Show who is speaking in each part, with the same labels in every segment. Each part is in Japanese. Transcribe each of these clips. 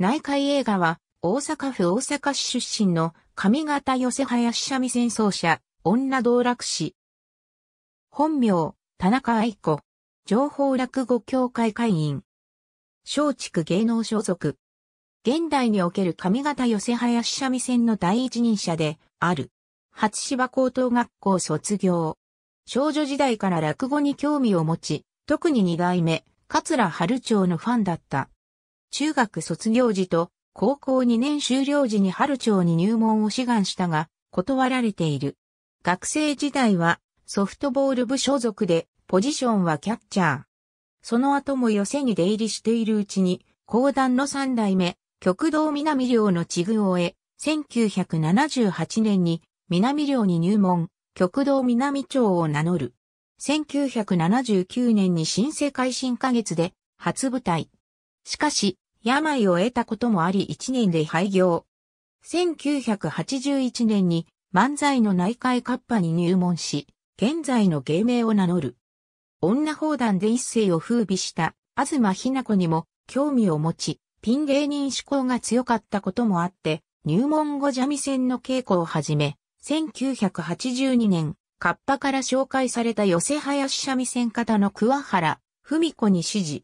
Speaker 1: 内海映画は、大阪府大阪市出身の上方寄せ林三味線奏者、女道楽師。本名、田中愛子。情報落語協会会員。松竹芸能所属。現代における上方寄せ林三味線の第一人者で、ある。初芝高等学校卒業。少女時代から落語に興味を持ち、特に二代目、桂春町のファンだった。中学卒業時と高校2年修了時に春町に入門を志願したが、断られている。学生時代はソフトボール部所属で、ポジションはキャッチャー。その後も寄せに出入りしているうちに、講談の三代目、極道南寮の地具を終え、1978年に南寮に入門、極道南町を名乗る。1979年に新世界新花月で初舞台。しかし、病を得たこともあり1年で廃業。1981年に漫才の内海カッパに入門し、現在の芸名を名乗る。女砲弾で一世を風靡した東ひな子にも興味を持ち、ピン芸人志向が強かったこともあって、入門後ジャミ線の稽古を始め、1982年、カッパから紹介された寄せ林三味線方の桑原文子に指示、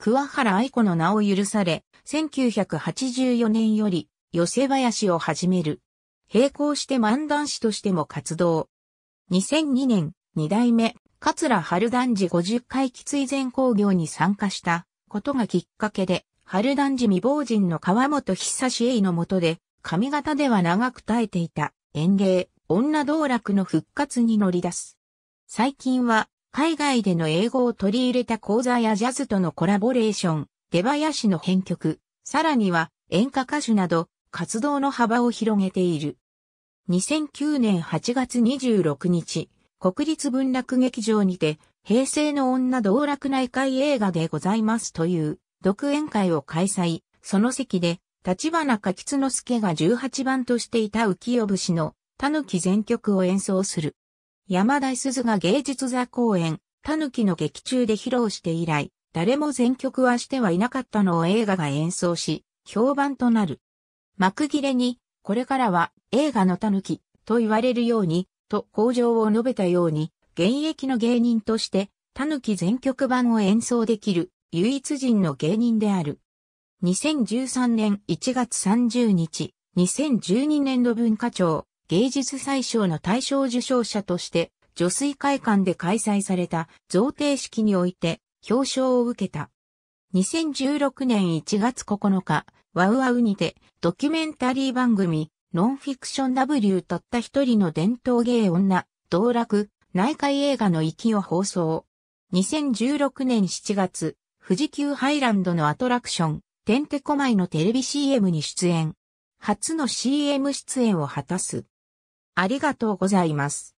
Speaker 1: 桑原愛子の名を許され、1984年より、寄せ林を始める。並行して漫談師としても活動。2002年、二代目、桂春団治50回喫煙前工業に参加したことがきっかけで、春団治未亡人の川本久志栄のもとで、髪型では長く耐えていた演芸、女道楽の復活に乗り出す。最近は海外での英語を取り入れた講座やジャズとのコラボレーション、出囃子の編曲、さらには演歌歌手など活動の幅を広げている。2009年8月26日、国立文楽劇場にて、平成の女道楽内会映画でございますという独演会を開催、その席で、立花柿津之助が18番としていた浮世節の狸全曲を演奏する。山田鈴が芸術座公演、狸の劇中で披露して以来、誰も全曲はしてはいなかったのを映画が演奏し、評判となる。幕切れに、これからは映画の狸と言われるように、と向上を述べたように、現役の芸人として、狸全曲版を演奏できる唯一人の芸人である。2013年1月30日、2012年度文化庁芸術祭賞の大賞受賞者として、女水会館で開催された贈呈式において表彰を受けた。2016年1月9日、ワウワウにてドキュメンタリー番組ノンフィクション W たった一人の伝統芸女、道楽、内海映画の域を放送。2016年7月、富士急ハイランドのアトラクション、てんてこまいのテレビ CM に出演。初の CM 出演を果たす。ありがとうございます。